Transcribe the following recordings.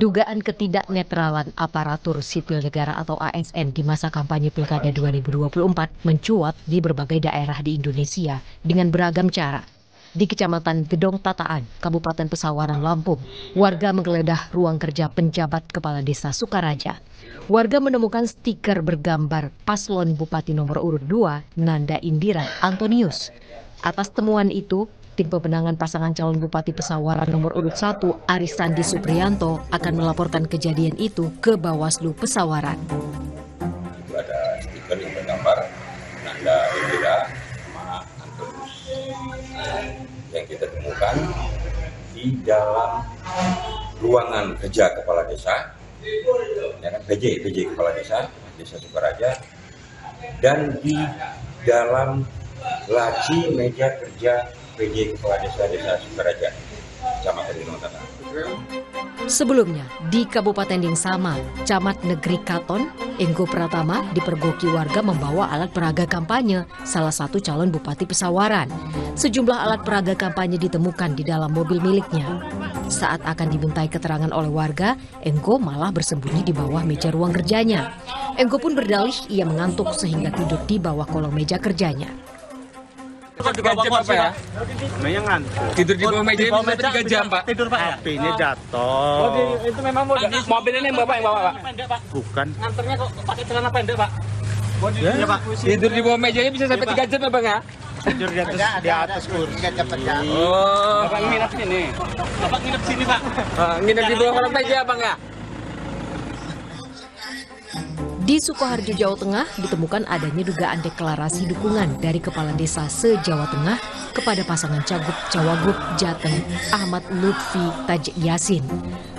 dugaan ketidaknetralan aparatur sipil negara atau ASN di masa kampanye Pilkada 2024 mencuat di berbagai daerah di Indonesia dengan beragam cara. Di Kecamatan Gedong Tataan, Kabupaten Pesawaran, Lampung, warga menggeledah ruang kerja penjabat kepala desa Sukaraja. Warga menemukan stiker bergambar paslon Bupati nomor urut 2, Nanda Indira Antonius. Atas temuan itu, tim pemenangan pasangan calon Bupati Pesawaran nomor urut 1 Aris Sandi akan melaporkan kejadian itu ke Bawaslu Pesawaran. Itu ada stiker yang bergambar Nanda Indira sama Antonus eh, yang kita temukan di dalam ruangan kerja kepala desa, ya kan, PJ, PJ kepala desa, desa Sukaraja, dan di dalam laci meja kerja PJ Kepala Desa Desa Sukaraja, Camat Sebelumnya, di Kabupaten yang Sama, Camat Negeri Katon, Enggo Pratama dipergoki warga membawa alat peraga kampanye, salah satu calon Bupati Pesawaran. Sejumlah alat peraga kampanye ditemukan di dalam mobil miliknya. Saat akan dimintai keterangan oleh warga, Engko malah bersembunyi di bawah meja ruang kerjanya. Engko pun berdalih ia mengantuk sehingga tidur di bawah kolong meja kerjanya. Kok di bawah apa ya? Namanya ngantuk. Tidur di bawah oh, meja bisa 3 jam, Pak. Tidur, Pak. HP-nya jatuh. Oh, itu memang mobil. Mobil ini Bapak yang bawa, Pak? Bukan. Nganternya kok pakai celana pendek, Pak. Ya, ya, Pak. Tidur di bawah mejanya bisa sampai 3 iya, jam, ya, Bang, ya? tidur di atas di atas kursi nggak ya. oh bapak nginep sini bapak nginep sini pak ah, nginep di bawah meja bang ya? Di Sukoharjo, Jawa Tengah, ditemukan adanya dugaan deklarasi dukungan dari Kepala Desa se-Jawa Tengah kepada pasangan Cagup-Cawagup Jateng Ahmad Lutfi Tajik Yasin.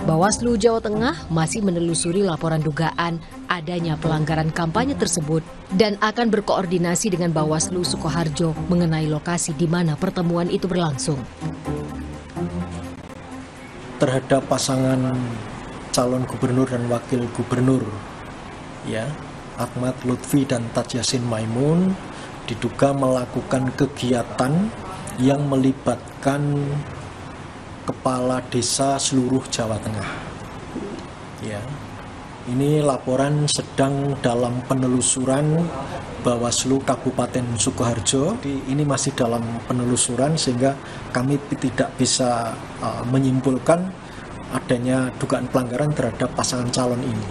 Bawaslu Jawa Tengah masih menelusuri laporan dugaan adanya pelanggaran kampanye tersebut dan akan berkoordinasi dengan Bawaslu Sukoharjo mengenai lokasi di mana pertemuan itu berlangsung. Terhadap pasangan calon gubernur dan wakil gubernur ya Ahmad Lutfi dan Taj Yasin Maimun diduga melakukan kegiatan yang melibatkan kepala desa seluruh Jawa Tengah. Ya. Ini laporan sedang dalam penelusuran Bawaslu Kabupaten Sukoharjo. Ini masih dalam penelusuran sehingga kami tidak bisa uh, menyimpulkan adanya dugaan pelanggaran terhadap pasangan calon ini.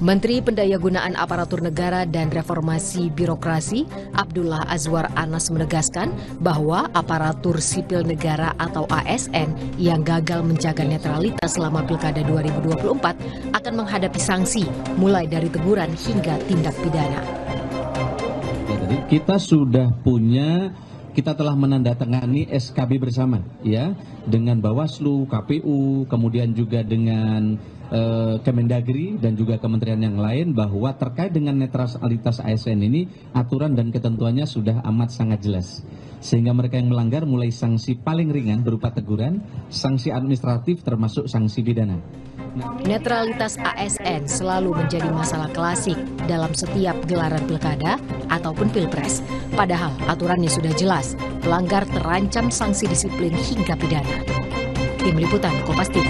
Menteri Pendayagunaan Aparatur Negara dan Reformasi Birokrasi Abdullah Azwar Anas menegaskan bahwa aparatur sipil negara atau ASN yang gagal menjaga netralitas selama Pilkada 2024 akan menghadapi sanksi mulai dari teguran hingga tindak pidana. Kita sudah punya kita telah menandatangani SKB bersama ya dengan Bawaslu, KPU, kemudian juga dengan Eh, Kemendagri dan juga kementerian yang lain bahwa terkait dengan netralitas ASN ini aturan dan ketentuannya sudah amat sangat jelas. Sehingga mereka yang melanggar mulai sanksi paling ringan berupa teguran, sanksi administratif termasuk sanksi pidana. Netralitas ASN selalu menjadi masalah klasik dalam setiap gelaran pilkada ataupun pilpres. Padahal aturannya sudah jelas, pelanggar terancam sanksi disiplin hingga pidana. Tim Liputan Kompas TV.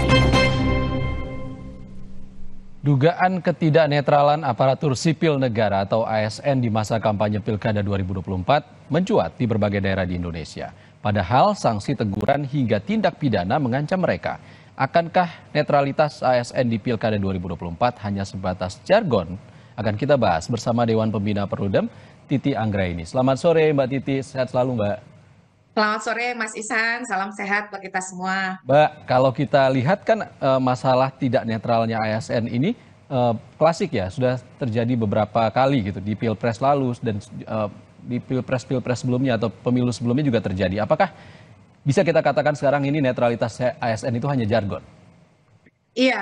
Dugaan ketidaknetralan aparatur sipil negara atau ASN di masa kampanye Pilkada 2024 mencuat di berbagai daerah di Indonesia. Padahal sanksi teguran hingga tindak pidana mengancam mereka. Akankah netralitas ASN di Pilkada 2024 hanya sebatas jargon? Akan kita bahas bersama Dewan Pembina Perludem, Titi Anggraini. Selamat sore Mbak Titi, sehat selalu Mbak. Selamat sore Mas Isan, salam sehat buat kita semua. Mbak, kalau kita lihat kan eh, masalah tidak netralnya ASN ini eh, klasik ya, sudah terjadi beberapa kali gitu di Pilpres lalu dan eh, di Pilpres-Pilpres sebelumnya atau pemilu sebelumnya juga terjadi. Apakah bisa kita katakan sekarang ini netralitas ASN itu hanya jargon? Iya,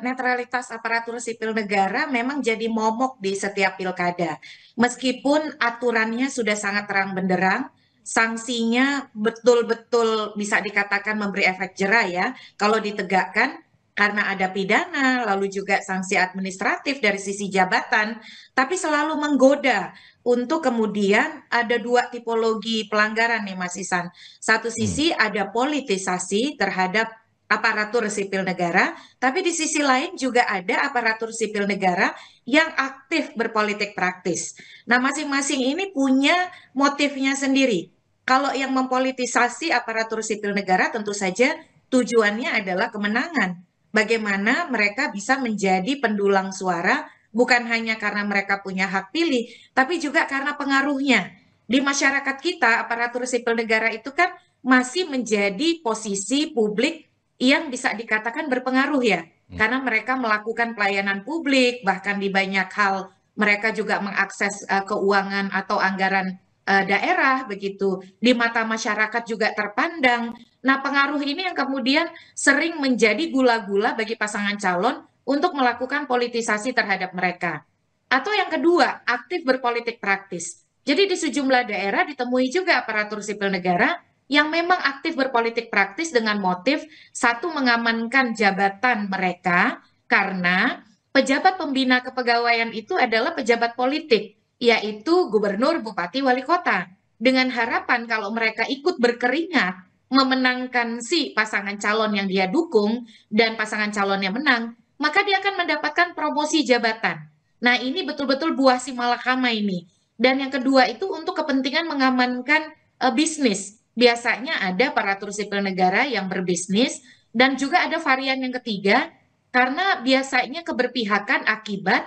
netralitas aparatur sipil negara memang jadi momok di setiap pilkada. Meskipun aturannya sudah sangat terang benderang, sanksinya betul-betul bisa dikatakan memberi efek jerah ya kalau ditegakkan karena ada pidana, lalu juga sanksi administratif dari sisi jabatan, tapi selalu menggoda untuk kemudian ada dua tipologi pelanggaran nih Mas Isan. Satu hmm. sisi ada politisasi terhadap aparatur sipil negara, tapi di sisi lain juga ada aparatur sipil negara yang aktif berpolitik praktis. Nah, masing-masing ini punya motifnya sendiri kalau yang mempolitisasi aparatur sipil negara tentu saja tujuannya adalah kemenangan. Bagaimana mereka bisa menjadi pendulang suara bukan hanya karena mereka punya hak pilih, tapi juga karena pengaruhnya. Di masyarakat kita, aparatur sipil negara itu kan masih menjadi posisi publik yang bisa dikatakan berpengaruh ya. Hmm. Karena mereka melakukan pelayanan publik, bahkan di banyak hal mereka juga mengakses uh, keuangan atau anggaran uh, daerah begitu di mata masyarakat juga terpandang nah pengaruh ini yang kemudian sering menjadi gula-gula bagi pasangan calon untuk melakukan politisasi terhadap mereka atau yang kedua aktif berpolitik praktis jadi di sejumlah daerah ditemui juga aparatur sipil negara yang memang aktif berpolitik praktis dengan motif satu mengamankan jabatan mereka karena pejabat pembina kepegawaian itu adalah pejabat politik yaitu gubernur, bupati, wali kota. Dengan harapan kalau mereka ikut berkeringat memenangkan si pasangan calon yang dia dukung dan pasangan calonnya menang, maka dia akan mendapatkan promosi jabatan. Nah, ini betul-betul buah si malakama ini. Dan yang kedua itu untuk kepentingan mengamankan uh, bisnis. Biasanya ada aparatur sipil negara yang berbisnis dan juga ada varian yang ketiga karena biasanya keberpihakan akibat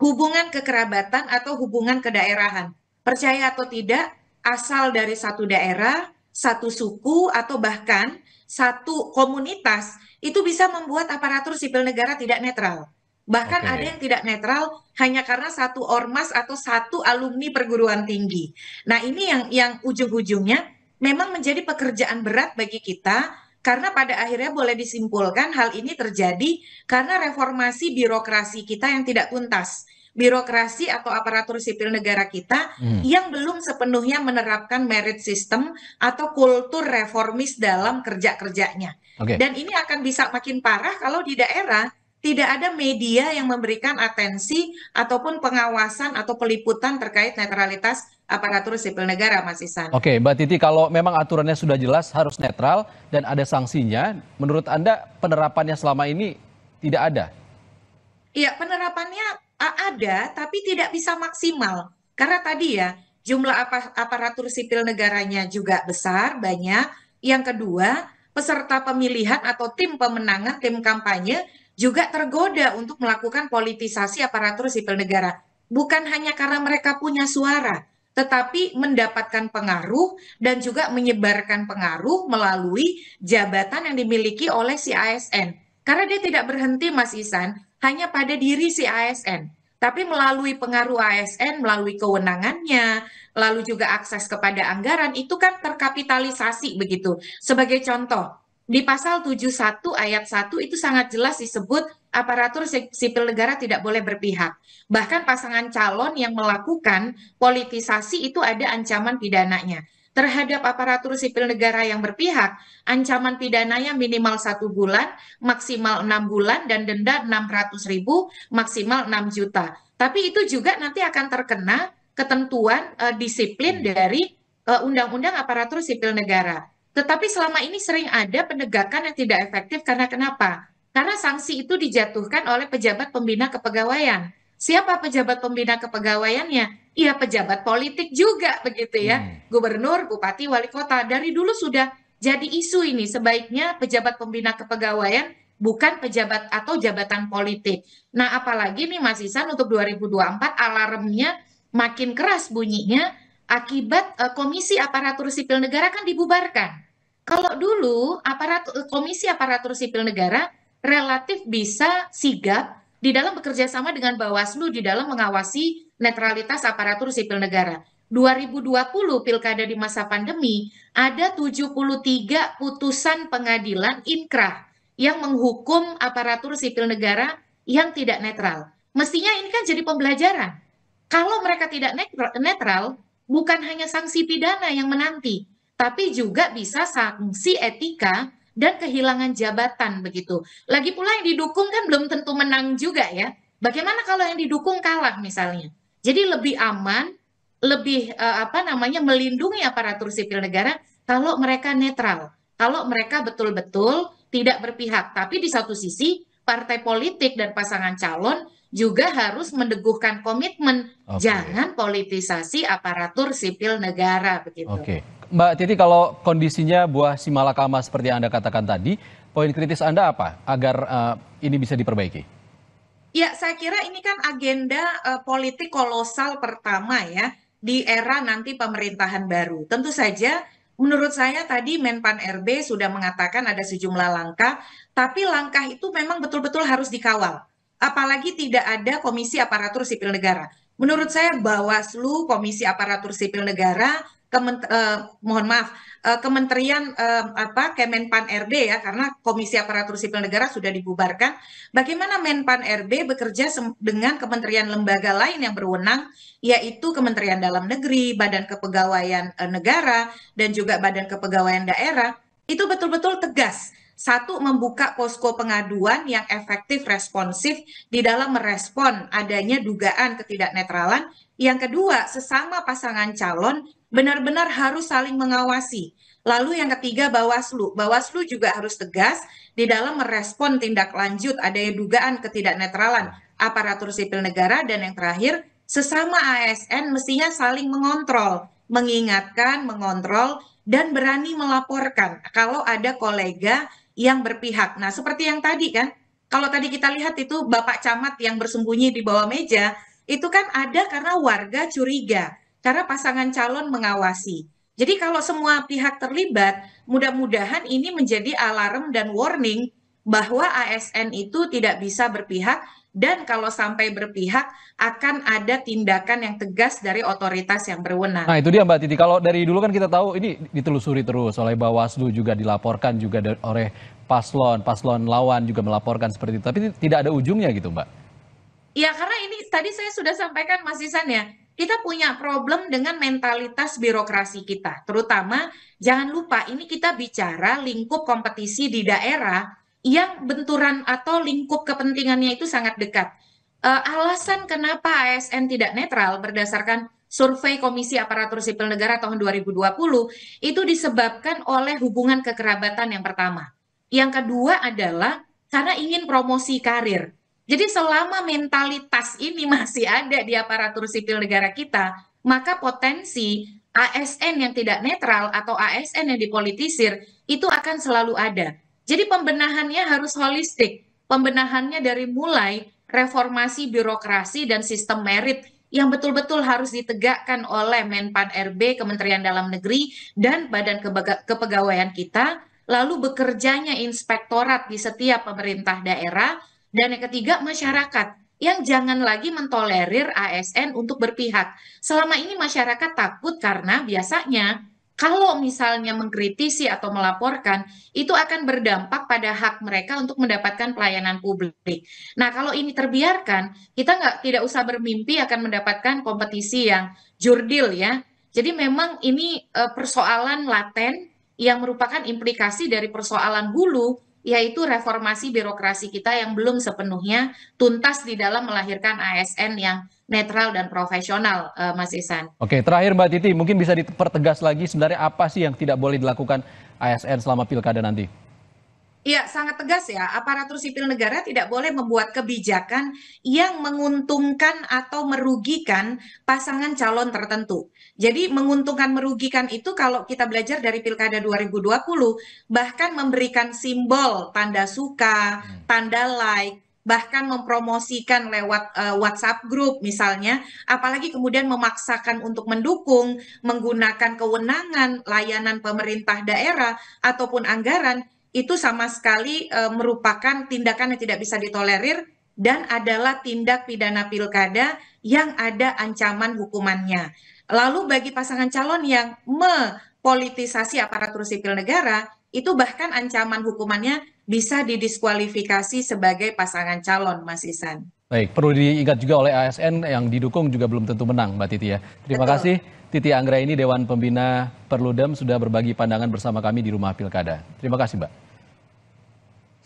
hubungan kekerabatan atau hubungan kedaerahan. Percaya atau tidak, asal dari satu daerah, satu suku, atau bahkan satu komunitas itu bisa membuat aparatur sipil negara tidak netral. Bahkan okay. ada yang tidak netral hanya karena satu ormas atau satu alumni perguruan tinggi. Nah, ini yang yang ujung-ujungnya memang menjadi pekerjaan berat bagi kita karena pada akhirnya boleh disimpulkan hal ini terjadi karena reformasi birokrasi kita yang tidak tuntas birokrasi atau aparatur sipil negara kita hmm. yang belum sepenuhnya menerapkan merit system atau kultur reformis dalam kerja kerjanya. Okay. Dan ini akan bisa makin parah kalau di daerah tidak ada media yang memberikan atensi ataupun pengawasan atau peliputan terkait netralitas aparatur sipil negara, Mas Isan. Oke, Mbak Titi, kalau memang aturannya sudah jelas harus netral dan ada sanksinya, menurut Anda penerapannya selama ini tidak ada? Iya, penerapannya eh, ada, tapi tidak bisa maksimal. Karena tadi ya, jumlah aparatur sipil negaranya juga besar, banyak. Yang kedua, peserta pemilihan atau tim pemenangan, tim kampanye juga tergoda untuk melakukan politisasi aparatur sipil negara. Bukan hanya karena mereka punya suara, tetapi mendapatkan pengaruh dan juga menyebarkan pengaruh melalui jabatan yang dimiliki oleh si ASN. Karena dia tidak berhenti, Mas Isan, hanya pada diri si ASN. Tapi melalui pengaruh ASN, melalui kewenangannya, lalu juga akses kepada anggaran, itu kan terkapitalisasi begitu. Sebagai contoh, di pasal 71 ayat 1 itu sangat jelas disebut aparatur sipil negara tidak boleh berpihak. Bahkan pasangan calon yang melakukan politisasi itu ada ancaman pidananya. Terhadap aparatur sipil negara yang berpihak, ancaman pidananya minimal satu bulan, maksimal enam bulan, dan denda 600 ribu, maksimal enam juta. Tapi itu juga nanti akan terkena ketentuan uh, disiplin hmm. dari eh, undang-undang uh, aparatur sipil negara tetapi selama ini sering ada penegakan yang tidak efektif karena kenapa? Karena sanksi itu dijatuhkan oleh pejabat pembina kepegawaian. Siapa pejabat pembina kepegawaiannya? Iya pejabat politik juga begitu ya. Hmm. Gubernur, bupati, wali kota. Dari dulu sudah jadi isu ini sebaiknya pejabat pembina kepegawaian bukan pejabat atau jabatan politik. Nah, apalagi nih Mas Isan untuk 2024 alarmnya makin keras bunyinya akibat uh, Komisi Aparatur Sipil Negara kan dibubarkan. Kalau dulu aparat Komisi Aparatur Sipil Negara relatif bisa sigap di dalam bekerja sama dengan Bawaslu di dalam mengawasi netralitas aparatur sipil negara. 2020 pilkada di masa pandemi ada 73 putusan pengadilan inkrah yang menghukum aparatur sipil negara yang tidak netral. Mestinya ini kan jadi pembelajaran. Kalau mereka tidak netral, bukan hanya sanksi pidana yang menanti, tapi juga bisa sanksi etika dan kehilangan jabatan begitu. Lagi pula yang didukung kan belum tentu menang juga ya. Bagaimana kalau yang didukung kalah misalnya? Jadi lebih aman, lebih uh, apa namanya melindungi aparatur sipil negara kalau mereka netral, kalau mereka betul-betul tidak berpihak. Tapi di satu sisi partai politik dan pasangan calon juga harus meneguhkan komitmen okay. jangan politisasi aparatur sipil negara begitu. Okay. Mbak Titi, kalau kondisinya buah simalakama seperti yang Anda katakan tadi, poin kritis Anda apa agar uh, ini bisa diperbaiki? Ya, saya kira ini kan agenda uh, politik kolosal pertama ya di era nanti pemerintahan baru. Tentu saja menurut saya tadi Menpan RB sudah mengatakan ada sejumlah langkah, tapi langkah itu memang betul-betul harus dikawal. Apalagi tidak ada Komisi Aparatur Sipil Negara. Menurut saya Bawaslu, Komisi Aparatur Sipil Negara Kement, uh, eh, mohon maaf uh, Kementerian uh, apa Kemenpan RB ya karena Komisi Aparatur Sipil Negara sudah dibubarkan. Bagaimana Menpan RB bekerja dengan kementerian lembaga lain yang berwenang yaitu Kementerian Dalam Negeri, Badan Kepegawaian uh, Negara dan juga Badan Kepegawaian Daerah itu betul-betul tegas satu membuka posko pengaduan yang efektif responsif di dalam merespon adanya dugaan ketidaknetralan. Yang kedua, sesama pasangan calon benar-benar harus saling mengawasi. Lalu yang ketiga Bawaslu. Bawaslu juga harus tegas di dalam merespon tindak lanjut adanya dugaan ketidaknetralan aparatur sipil negara dan yang terakhir sesama ASN mestinya saling mengontrol, mengingatkan, mengontrol dan berani melaporkan kalau ada kolega yang berpihak. Nah, seperti yang tadi kan, kalau tadi kita lihat itu Bapak Camat yang bersembunyi di bawah meja, itu kan ada karena warga curiga karena pasangan calon mengawasi. Jadi kalau semua pihak terlibat, mudah-mudahan ini menjadi alarm dan warning bahwa ASN itu tidak bisa berpihak dan kalau sampai berpihak akan ada tindakan yang tegas dari otoritas yang berwenang. Nah itu dia Mbak Titi, kalau dari dulu kan kita tahu ini ditelusuri terus oleh Bawaslu juga dilaporkan juga oleh paslon, paslon lawan juga melaporkan seperti itu, tapi tidak ada ujungnya gitu Mbak? Ya karena ini tadi saya sudah sampaikan Mas Isan ya, kita punya problem dengan mentalitas birokrasi kita. Terutama jangan lupa ini kita bicara lingkup kompetisi di daerah yang benturan atau lingkup kepentingannya itu sangat dekat. Uh, alasan kenapa ASN tidak netral berdasarkan survei Komisi Aparatur Sipil Negara tahun 2020 itu disebabkan oleh hubungan kekerabatan yang pertama. Yang kedua adalah karena ingin promosi karir. Jadi selama mentalitas ini masih ada di aparatur sipil negara kita, maka potensi ASN yang tidak netral atau ASN yang dipolitisir itu akan selalu ada. Jadi pembenahannya harus holistik. Pembenahannya dari mulai reformasi birokrasi dan sistem merit yang betul-betul harus ditegakkan oleh Menpan RB, Kementerian Dalam Negeri, dan Badan Kepegawaian kita, lalu bekerjanya inspektorat di setiap pemerintah daerah, dan yang ketiga, masyarakat yang jangan lagi mentolerir ASN untuk berpihak. Selama ini masyarakat takut karena biasanya kalau misalnya mengkritisi atau melaporkan, itu akan berdampak pada hak mereka untuk mendapatkan pelayanan publik. Nah, kalau ini terbiarkan, kita nggak tidak usah bermimpi akan mendapatkan kompetisi yang jurdil ya. Jadi memang ini eh, persoalan laten yang merupakan implikasi dari persoalan hulu yaitu reformasi birokrasi kita yang belum sepenuhnya tuntas di dalam melahirkan ASN yang netral dan profesional, uh, Mas Isan. Oke, terakhir Mbak Titi, mungkin bisa dipertegas lagi sebenarnya apa sih yang tidak boleh dilakukan ASN selama pilkada nanti? Iya, sangat tegas ya. Aparatur sipil negara tidak boleh membuat kebijakan yang menguntungkan atau merugikan pasangan calon tertentu. Jadi menguntungkan merugikan itu kalau kita belajar dari Pilkada 2020 bahkan memberikan simbol tanda suka, hmm. tanda like, bahkan mempromosikan lewat uh, WhatsApp group misalnya, apalagi kemudian memaksakan untuk mendukung menggunakan kewenangan layanan pemerintah daerah ataupun anggaran itu sama sekali e, merupakan tindakan yang tidak bisa ditolerir dan adalah tindak pidana pilkada yang ada ancaman hukumannya. Lalu bagi pasangan calon yang mempolitisasi aparatur sipil negara, itu bahkan ancaman hukumannya bisa didiskualifikasi sebagai pasangan calon, Mas Isan. Baik, perlu diingat juga oleh ASN yang didukung juga belum tentu menang, Mbak Titi ya. Terima Betul. kasih Titi Anggra ini Dewan Pembina Perludem sudah berbagi pandangan bersama kami di Rumah Pilkada. Terima kasih, Mbak.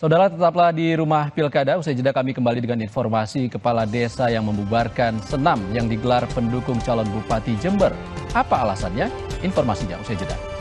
Saudara tetaplah di rumah pilkada, usai jeda kami kembali dengan informasi kepala desa yang membubarkan senam yang digelar pendukung calon Bupati Jember. Apa alasannya? Informasinya usai jeda.